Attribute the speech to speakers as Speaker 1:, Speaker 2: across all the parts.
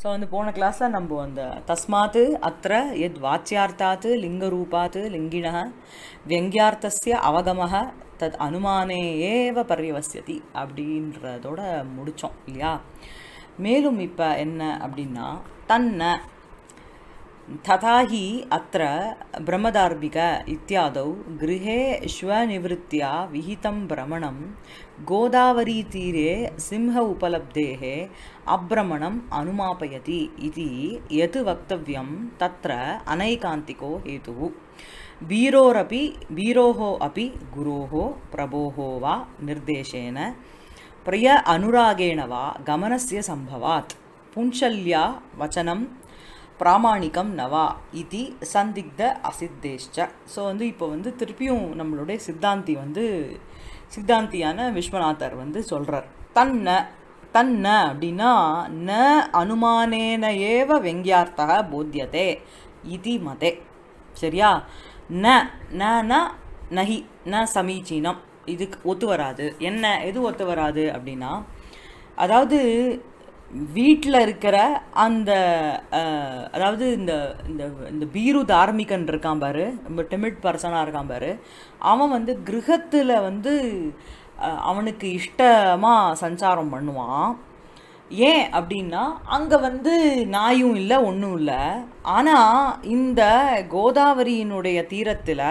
Speaker 1: so வந்து போன கிளாஸில் நம்ம அந்த தஸ்மாத்து அத்த எத் வாச்சியார்த்தாத்து லிங்கரூபாத்து லிங்கிண வெங்கியார்த்தசிய அவகமாக தத் அனுமானே ஏவ பரியவசியதி அப்படின்றதோட முடித்தோம் இல்லையா மேலும் இப்போ என்ன அப்படின்னா தன்னை तथा हि अत्र भ्रमधार्मिक इत्यादौ गृहे श्वनिवृत्त्या विहितं भ्रमणं गोदावरीतीरे सिंह उपलब्धेः अभ्रमणम् अनुमापयति इति यत् वक्तव्यं तत्र अनैकान्तिको हेतुः वीरोरपि बीरोः अपि गुरोः प्रभोः वा निर्देशेन प्रिय अनुरागेण वा गमनस्य सम्भवात् पुञ्छल्या वचनं பிராமாணிகம் நவா இது சந்திக்த அசித்தேஷ்ச ஸோ வந்து இப்போ வந்து திருப்பியும் நம்மளுடைய சித்தாந்தி வந்து சித்தாந்தியான விஸ்வநாதர் வந்து சொல்கிறார் தன்ன தன்ன அப்படின்னா ந அனுமானேன ஏவ வெங்கியார்த்தக போத்தியதே இதி மதே சரியா ந ந நஹி ந சமீச்சீனம் இதுக்கு ஒத்து வராது என்ன எது ஒத்து வராது அப்படின்னா அதாவது வீட்டில் இருக்கிற அந்த அதாவது இந்த இந்த இந்த பீரு தார்மிகன் இருக்கான் பாரு ரொம்ப டிமிட் பர்சனாக இருக்கான் பாரு அவன் வந்து கிரகத்தில் வந்து அவனுக்கு இஷ்டமாக சஞ்சாரம் பண்ணுவான் ஏன் அப்படின்னா அங்கே வந்து நாயும் இல்லை ஒன்றும் இல்லை ஆனால் இந்த கோதாவரியினுடைய தீரத்தில்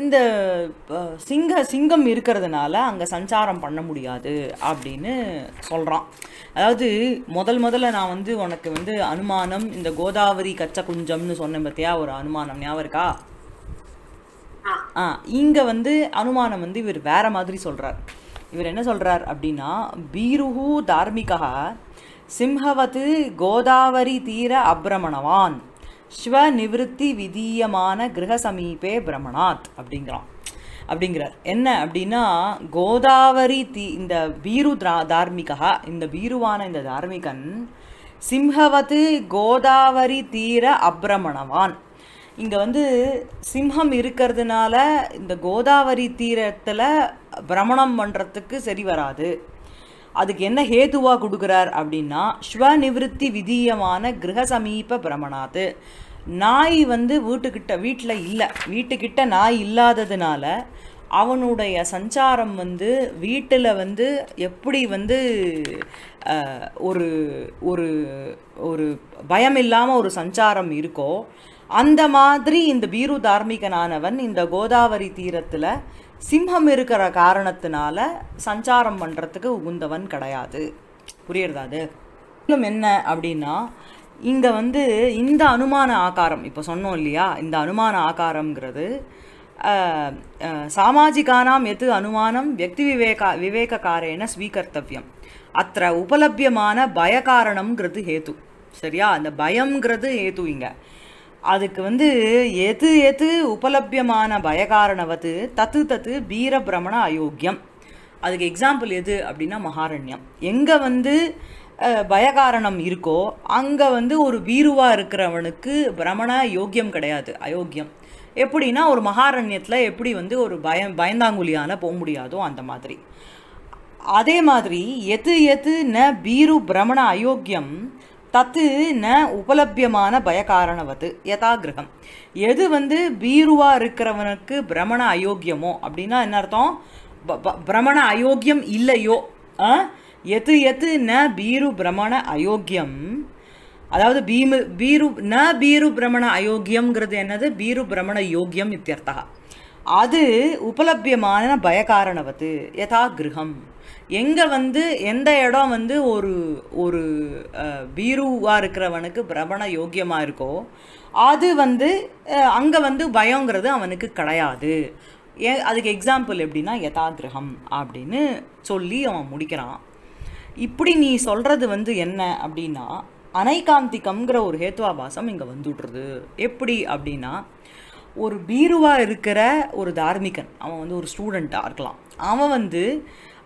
Speaker 1: இந்த சிங்க சிங்கம் இருக்கிறதுனால அங்கே சஞ்சாரம் பண்ண முடியாது அப்படின்னு சொல்கிறான் அதாவது முதல் முதல்ல நான் வந்து உனக்கு வந்து அனுமானம் இந்த கோதாவரி கச்ச குஞ்சம்னு சொன்னேன் பார்த்தியா ஒரு அனுமானம் ஞாபகம் இருக்கா ஆ இங்கே வந்து அனுமானம் வந்து இவர் வேற மாதிரி சொல்கிறார் இவர் என்ன சொல்கிறார் அப்படின்னா பீருஹு தார்மிகா சிம்ஹவது கோதாவரி தீர அப்ரமணவான் ஸ்வநிவத்தி விதீயமான கிரக சமீபே பிரமணாத் அப்படிங்கிறான் அப்படிங்கிறார் என்ன அப்படின்னா கோதாவரி தீ இந்த பீரு திரா தார்மிகா இந்த பீருவான இந்த தார்மிகன் சிம்ஹவது கோதாவரி தீர அப்ரமணவான் இங்கே வந்து சிம்ஹம் இருக்கிறதுனால இந்த கோதாவரி தீரத்தில் பிரமணம் பண்ணுறதுக்கு சரி வராது அதுக்கு என்ன ஹேதுவாக கொடுக்குறார் அப்படின்னா ஸ்வநிவிருத்தி விதியமான கிரக சமீப பிரமணாத்து நாய் வந்து வீட்டுக்கிட்ட வீட்டில் இல்லை வீட்டுக்கிட்ட நாய் இல்லாததுனால அவனுடைய சஞ்சாரம் வந்து வீட்டில் வந்து எப்படி வந்து ஒரு ஒரு ஒரு பயம் இல்லாமல் ஒரு சஞ்சாரம் இருக்கோ அந்த மாதிரி இந்த பீரு தார்மீகனானவன் இந்த கோதாவரி தீரத்தில் சிம்ஹம் இருக்கிற காரணத்தினால சஞ்சாரம் பண்ணுறதுக்கு உகுந்தவன் கிடையாது புரியுறதா அது இன்னும் என்ன அப்படின்னா இங்கே வந்து இந்த அனுமான ஆகாரம் இப்போ சொன்னோம் இல்லையா இந்த அனுமான ஆகாரங்கிறது சாமாஜிகானாம் எது அனுமானம் வியக்தி விவேகா விவேகக்காரேன ஸ்வீகர்த்தவியம் அத்த உபலபியமான பயகாரணம்ங்கிறது ஹேத்து சரியா அந்த பயம்ங்கிறது ஹேத்து இங்கே அதுக்கு வந்து எது எது உபலபியமான பயகாரணவது தத்து தத்து வீரபிரமண அயோக்கியம் அதுக்கு எக்ஸாம்பிள் எது அப்படின்னா மகாரண்யம் எங்கே வந்து பயகாரணம் இருக்கோ அங்கே வந்து ஒரு வீருவாக இருக்கிறவனுக்கு பிரமண யோக்கியம் கிடையாது அயோக்கியம் எப்படின்னா ஒரு மகாரண்யத்தில் எப்படி வந்து ஒரு பய பயந்தாங்குழியான போக முடியாதோ அந்த மாதிரி அதே மாதிரி எது எது ந பீரு பிரமண அயோக்கியம் தத்து ந உபலபியமான பயகாரணவத்து யதாகிரகம் கிரகம் எது வந்து பீருவா இருக்கிறவனுக்கு பிரமண அயோக்கியமோ அப்படின்னா என்ன அர்த்தம் பிரமண அயோக்கியம் இல்லையோ எது எது ந பீரு பிரமண அயோக்கியம் அதாவது பீமு பீரு ந பீரு பிரமண அயோக்கியம்ங்கிறது என்னது பீரு பிரமண யோக்கியம் இத்தியர்த்தா அது உபலபியமான பயகாரணவத்து யதா கிரகம் எங்கே வந்து எந்த இடம் வந்து ஒரு ஒரு பீருவாக இருக்கிறவனுக்கு பிரபண யோக்கியமாக இருக்கோ அது வந்து அங்கே வந்து பயங்கிறது அவனுக்கு கிடையாது ஏ அதுக்கு எக்ஸாம்பிள் எப்படின்னா யதாகிரகம் அப்படின்னு சொல்லி அவன் முடிக்கிறான் இப்படி நீ சொல்கிறது வந்து என்ன அப்படின்னா அனைகாந்திகம்ங்கிற ஒரு ஹேத்துவாபாசம் இங்கே வந்துடுறது எப்படி அப்படின்னா ஒரு பீருவாக இருக்கிற ஒரு தார்மிகன் அவன் வந்து ஒரு ஸ்டூடெண்ட்டாக இருக்கலாம் அவன் வந்து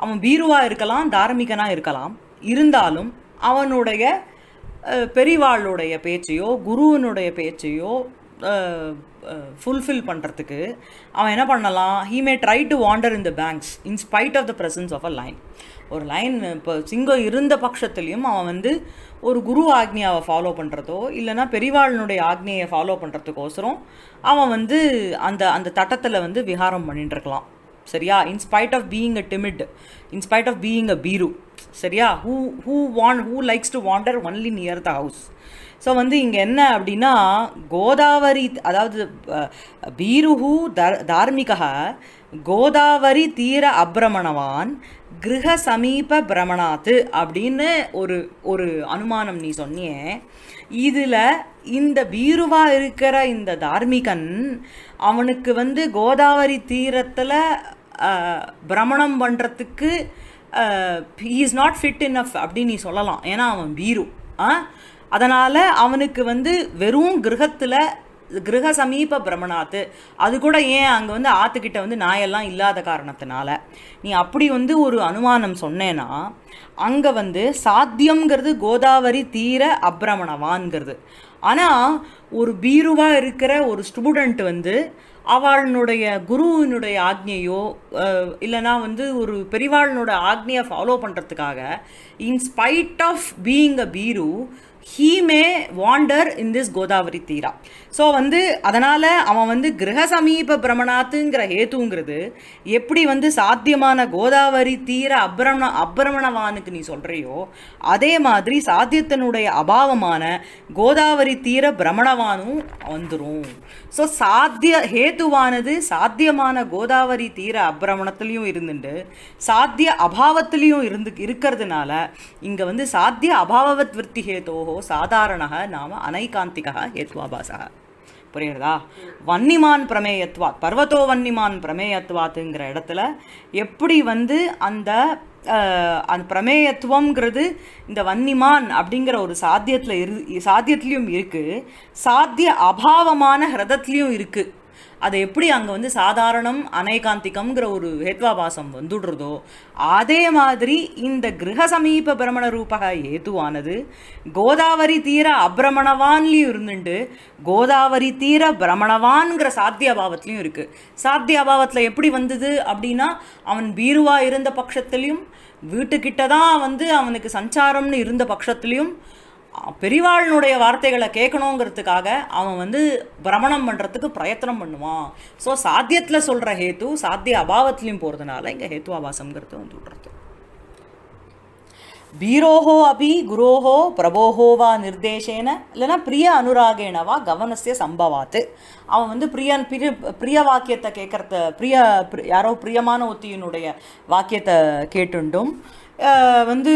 Speaker 1: அவன் வீருவாக இருக்கலாம் தார்மீகனாக இருக்கலாம் இருந்தாலும் அவனுடைய பெரிவாளுடைய பேச்சையோ குருவனுடைய பேச்சையோ ஃபுல்ஃபில் பண்ணுறதுக்கு அவன் என்ன பண்ணலாம் he may try to wander in the banks in spite of the presence of a lion ஒரு லைன் இப்போ சிங்கம் இருந்த பட்சத்துலேயும் அவன் வந்து ஒரு குரு ஆக்னியாவை ஃபாலோ பண்ணுறதோ இல்லைனா பெரிவாளனுடைய ஆக்னியை ஃபாலோ பண்ணுறதுக்கோசரம் அவன் வந்து அந்த அந்த தட்டத்தில் வந்து விஹாரம் பண்ணிட்டுருக்கலாம் சரியா in spite of being a timid in spite of being a பீரு சரியா who who want who likes to wander only near the house so வந்து இங்கே என்ன அப்படின்னா கோதாவரி அதாவது பீருஹு தார் தார்மிகா கோதாவரி தீர அப்ரமணவான் கிரக சமீப பிரமணாத்து அப்படின்னு ஒரு ஒரு அனுமானம் நீ சொன்னியே இதில் இந்த வீருவா இருக்கிற இந்த தார்மிகன் அவனுக்கு வந்து கோதாவரி தீரத்தில் பிரமணம் பண்ணுறதுக்கு is not fit enough அப்படின்னு நீ சொல்லலாம் ஏன்னா அவன் பீரு அதனால் அவனுக்கு வந்து வெறும் கிரகத்தில் கிரக சமீப பிரமணாத்து அது கூட ஏன் அங்கே வந்து ஆற்றுக்கிட்ட வந்து நாயெல்லாம் இல்லாத காரணத்தினால நீ அப்படி வந்து ஒரு அனுமானம் சொன்னேன்னா அங்கே வந்து சாத்தியம்ங்கிறது கோதாவரி தீர அப்ரமணவான்ங்கிறது ஆனால் ஒரு பீருவாக இருக்கிற ஒரு ஸ்டூடெண்ட் வந்து அவளுடைய குருவினுடைய ஆக்ஞையோ இல்லைனா வந்து ஒரு பெரிவாளனோட ஆக்னியை ஃபாலோ பண்ணுறதுக்காக இன்ஸ்பைட் ஆஃப் பீயிங் அ பீரு he may wander in this Godavari தீரா ஸோ வந்து அதனால் அவன் வந்து கிரக சமீப பிரமணாத்துங்கிற ஹேத்துங்கிறது எப்படி வந்து சாத்தியமான கோதாவரி தீர அப்ரமண அப்ரமணவானுக்கு நீ சொல்கிறையோ அதே மாதிரி சாத்தியத்தினுடைய அபாவமான கோதாவரி தீர பிரமணவானும் வந்துடும் ஸோ சாத்திய ஹேத்துவானது சாத்தியமான கோதாவரி தீர அப்ரமணத்துலேயும் இருந்துட்டு சாத்திய அபாவத்துலேயும் இருந்து இருக்கிறதுனால இங்கே வந்து சாத்திய அபாவவத் விற்த்தி ஹேத்தோ சாதாரணः நாம अनैकान्तिकः हेत्वाभासः புரியுறதா வன்னிமான் பிரமேயத்வாத் பர்வத்தோ வன்னிமான் பிரமேயத்வாத்துங்கிற இடத்துல எப்படி வந்து அந்த அந்த பிரமேயத்துவங்கிறது இந்த வன்னிமான் அப்படிங்கிற ஒரு சாத்தியத்தில் இரு சாத்தியத்துலேயும் இருக்குது சாத்திய அபாவமான ஹிரதத்துலேயும் இருக்குது அதை எப்படி அங்கே வந்து சாதாரணம் அனைகாந்திகம்ங்கிற ஒரு ஹேத்வாபாசம் வந்துடுறதோ அதே மாதிரி இந்த கிரக சமீப பிரமண ரூபக ஏதுவானது கோதாவரி தீர அபிரமணவான்லேயும் இருந்துட்டு கோதாவரி தீர பிரமணவான்கிற இருக்கு இருக்குது அபாவத்தில் எப்படி வந்தது அப்படின்னா அவன் பீருவா இருந்த பட்சத்துலேயும் வீட்டுக்கிட்ட தான் வந்து அவனுக்கு சஞ்சாரம்னு இருந்த பட்சத்துலேயும் பெரிவாளினுடைய வார்த்தைகளை கேட்கணுங்கிறதுக்காக அவன் வந்து பிரமணம் பண்ணுறதுக்கு பிரயத்தனம் பண்ணுவான் ஸோ சாத்தியத்தில் சொல்கிற ஹேத்து சாத்திய அபாவத்துலேயும் போகிறதுனால இங்கே ஹேத்துவாபாசம்ங்கிறது வந்து விட்றது பீரோஹோ அபி குரோஹோ பிரபோஹோவா நிர்தேசேன இல்லைனா பிரிய அனுராகேனவா கவனசிய சம்பவாத்து அவன் வந்து பிரியன் பிரிய பிரிய வாக்கியத்தை கேட்குறத பிரிய யாரோ பிரியமான ஒத்தியினுடைய வாக்கியத்தை கேட்டுண்டும் வந்து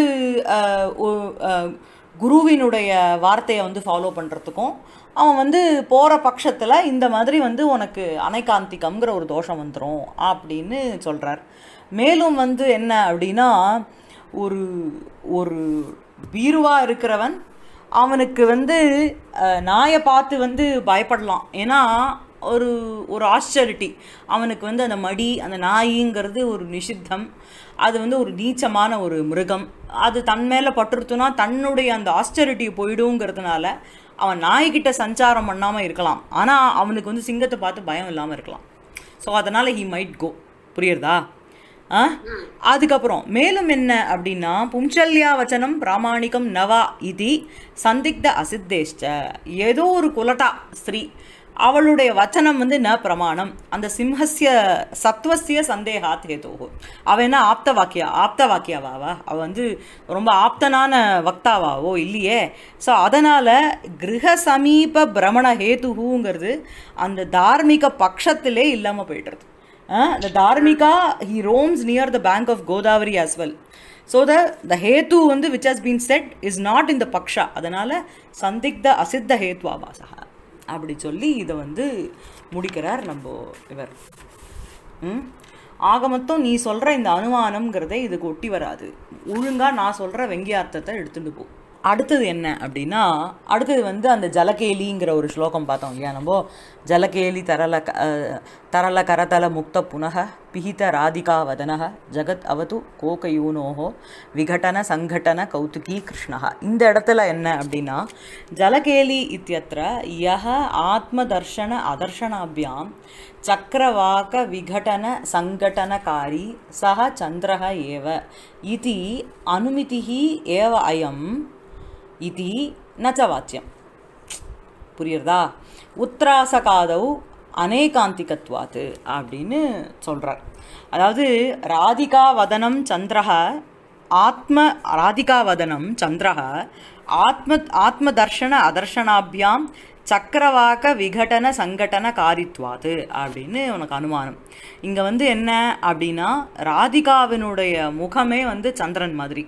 Speaker 1: குருவினுடைய வார்த்தையை வந்து ஃபாலோ பண்ணுறதுக்கும் அவன் வந்து போகிற பட்சத்தில் இந்த மாதிரி வந்து உனக்கு அனைகாந்திக்கம்ங்கிற ஒரு தோஷம் வந்துடும் அப்படின்னு சொல்கிறார் மேலும் வந்து என்ன அப்படின்னா ஒரு ஒரு வீருவாக இருக்கிறவன் அவனுக்கு வந்து நாயை பார்த்து வந்து பயப்படலாம் ஏன்னா ஒரு ஒரு ஆஸ்டரிட்டி அவனுக்கு வந்து அந்த மடி அந்த நாயிங்கிறது ஒரு நிஷித்தம் அது வந்து ஒரு நீச்சமான ஒரு மிருகம் அது தன் மேலே பட்டுருத்துனா தன்னுடைய அந்த ஆஸ்டரிட்டி போயிடுங்கிறதுனால அவன் நாய்கிட்ட சஞ்சாரம் பண்ணாமல் இருக்கலாம் ஆனால் அவனுக்கு வந்து சிங்கத்தை பார்த்து பயம் இல்லாமல் இருக்கலாம் ஸோ அதனால் ஹி மைட் கோ புரியுறதா ஆ அதுக்கப்புறம் மேலும் என்ன அப்படின்னா பும்சல்யா வச்சனம் பிராமாணிக்கம் நவா இது சந்திக்த அசித்தேஷ்ட ஏதோ ஒரு குலட்டா ஸ்ரீ அவளுடைய வச்சனம் வந்து ந பிரமாணம் அந்த சிம்ஹசிய சத்வசிய சந்தேகாத் ஹேதோ அவ என்ன ஆப்த வாக்கியா ஆப்த வாக்கியாவாவா அவள் வந்து ரொம்ப ஆப்தனான வக்தாவாவோ இல்லையே ஸோ அதனால் கிரக சமீப பிரமண ஹேதுகுங்கிறது அந்த தார்மீக பட்சத்திலே இல்லாமல் போயிடுறது த தார்மிகா he roams near the bank of Godavari as well so the the ஹேத்து வந்து which has been set is not in the பக்ஷா அதனால் சந்திக்த அசித்த ஹேத்வாவாசகா அப்படி சொல்லி இதை வந்து முடிக்கிறார் நம்ம இவர் ஆக மொத்தம் நீ சொல்கிற இந்த அனுமானம்ங்கிறதே இதுக்கு ஒட்டி வராது ஒழுங்காக நான் சொல்கிற வெங்கியார்த்தத்தை எடுத்துகிட்டு போ அடுத்தது என்ன அப்படின்னா அடுத்தது வந்து அந்த ஜலகேலிங்கிற ஒரு ஸ்லோகம் பார்த்தோம் இல்லையா நம்ம ஜலகேலி தரல க தரல கரதல முக்த புனக பிஹித ராதிகா வதனக ஜகத் அவது கோகயூனோஹோ விகடன சங்கடன கௌதுகி கிருஷ்ணகா இந்த இடத்துல என்ன அப்படின்னா ஜலகேலி இத்தியத்திர யக ஆத்ம தர்ஷன அதர்ஷனாபியாம் சக்கரவாக்க விகடன சங்கடனகாரி சக சந்திரக ஏவ இது அனுமிதி ஏவ அயம் இது நச்சவாச்சியம் புரியுறதா உத்ராசகாதவ் அநேகாந்திகத்வாத்து அப்படின்னு சொல்கிறார் அதாவது ராதிகா வதனம் சந்திரஹா ஆத்ம ராதிகா வதனம் சந்திரஹா ஆத்ம ஆத்ம தர்ஷன அதர்ஷனாபியாம் சக்கரவாக்க விகடன சங்கடன காரித்வாது அப்படின்னு உனக்கு அனுமானம் இங்கே வந்து என்ன அப்படின்னா ராதிகாவினுடைய முகமே வந்து சந்திரன் மாதிரி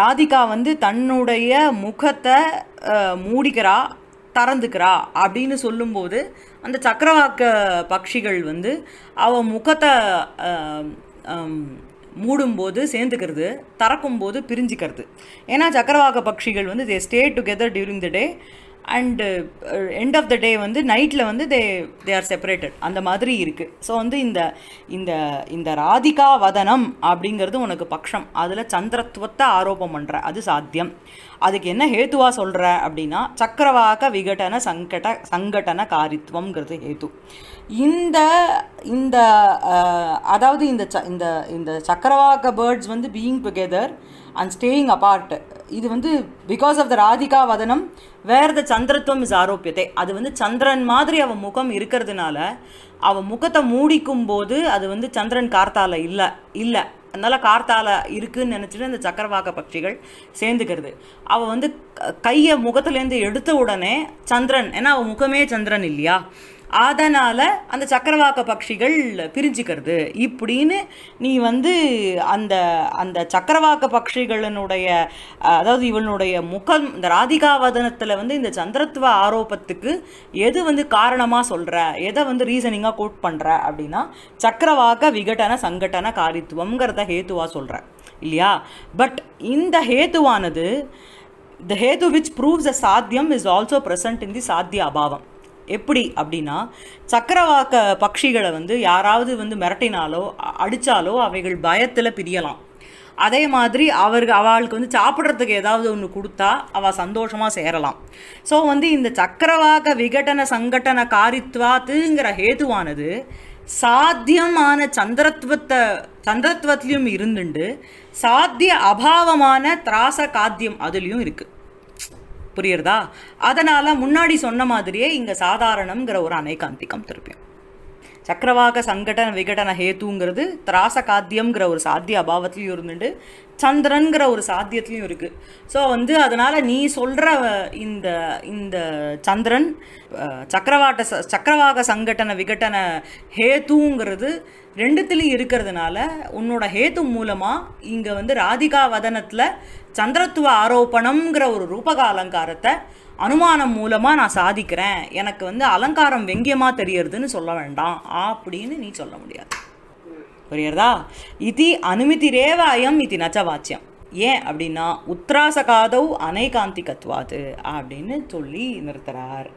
Speaker 1: ராதிகா வந்து தன்னுடைய முகத்தை மூடிக்கிறா திறந்துக்கிறா அப்படின்னு சொல்லும்போது அந்த சக்கரவாக்க பட்சிகள் வந்து அவள் முகத்தை மூடும்போது சேர்ந்துக்கிறது திறக்கும்போது பிரிஞ்சுக்கிறது ஏன்னா சக்கரவாக்க பட்சிகள் வந்து they stay together during the day and end of the day வந்து நைட்டில் வந்து தே தே ஆர் செப்பரேட்டட் அந்த மாதிரி இருக்குது ஸோ வந்து இந்த இந்த இந்த ராதிகா வதனம் அப்படிங்கிறது உனக்கு பக்ஷம் அதில் சந்திரத்துவத்தை ஆரோபம் பண்ணுற அது சாத்தியம் அதுக்கு என்ன ஹேத்துவாக சொல்கிற அப்படின்னா சக்கரவாக விகடன சங்கட சங்கடன காரித்துவங்கிறது ஹேத்து இந்த இந்த அதாவது இந்த ச இந்த இந்த சக்கரவாக பேர்ட்ஸ் வந்து being together and staying apart இது வந்து பிகாஸ் ஆஃப் த ராதிகா வதனம் வேர் த சந்திரத்துவம் இஸ் ஆரோப்பியத்தை அது வந்து சந்திரன் மாதிரி அவன் முகம் இருக்கிறதுனால அவன் முகத்தை மூடிக்கும் போது அது வந்து சந்திரன் கார்த்தால இல்லை இல்லை அதனால் கார்த்தால இருக்குன்னு நினச்சிட்டு அந்த சக்கரவாக்க பட்சிகள் சேர்ந்துக்கிறது அவள் வந்து கையை முகத்துலேருந்து எடுத்த உடனே சந்திரன் ஏன்னா அவள் முகமே சந்திரன் இல்லையா அதனால் அந்த சக்கரவாக்க பட்சிகள் பிரிஞ்சுக்கிறது இப்படின்னு நீ வந்து அந்த அந்த சக்கரவாக்க பட்சிகளினுடைய அதாவது இவனுடைய முகம் இந்த ராதிகாவதனத்தில் வந்து இந்த சந்திரத்துவ ஆரோபத்துக்கு எது வந்து காரணமாக சொல்கிற எதை வந்து ரீசனிங்காக கோட் பண்ணுற அப்படின்னா சக்கரவாக்க விகடன சங்கடன காரித்துவங்கிறத ஹேத்துவாக சொல்கிற இல்லையா பட் இந்த ஹேத்துவானது த ஹேத்து விச் ப்ரூவ்ஸ் அ சாத்தியம் is also present in the சாத்திய அபாவம் எப்படி அப்படின்னா சக்கரவாக்க பட்சிகளை வந்து யாராவது வந்து மிரட்டினாலோ அடித்தாலோ அவைகள் பயத்தில் பிரியலாம் அதே மாதிரி அவர்கள் அவளுக்கு வந்து சாப்பிட்றதுக்கு ஏதாவது ஒன்று கொடுத்தா அவள் சந்தோஷமாக சேரலாம் ஸோ வந்து இந்த சக்கரவாக விகடன சங்கடன காரித்வாத்துங்கிற ஹேதுவானது சாத்தியமான சந்திரத்துவத்தை சந்திரத்துவத்திலையும் இருந்துண்டு சாத்திய அபாவமான திராச காத்தியம் அதுலேயும் இருக்குது புரியுறதா அதனால் முன்னாடி சொன்ன மாதிரியே இங்கே சாதாரணங்கிற ஒரு அனைகாந்திகம் திருப்பியும் சக்கரவாக சங்கடன விகடன ஹேத்துங்கிறது திராச காத்தியம்ங்கிற ஒரு சாத்திய அபாவத்துலையும் இருந்துட்டு சந்திரன்கிற ஒரு சாத்தியத்துலையும் இருக்குது ஸோ வந்து அதனால் நீ சொல்கிற இந்த இந்த சந்திரன் சக்கரவாட்ட சக்கரவாக சங்கடன விகட்டன ஹேத்துங்கிறது ரெண்டுத்துலேயும் இருக்கிறதுனால உன்னோட ஹேத்து மூலமாக இங்கே வந்து ராதிகா வதனத்தில் சந்திரத்துவ ஆரோப்பணம்ங்கிற ஒரு ரூபக அலங்காரத்தை அனுமானம் மூலமாக நான் சாதிக்கிறேன் எனக்கு வந்து அலங்காரம் வெங்கியமாக தெரியறதுன்னு சொல்ல வேண்டாம் அப்படின்னு நீ சொல்ல முடியாது புரியுறதா இது ரேவ அயம் இது நச்சவாச்சியம் ஏன் அப்படின்னா உத்ராசகாதவ் கத்துவாது அப்படின்னு சொல்லி நிறுத்துறார்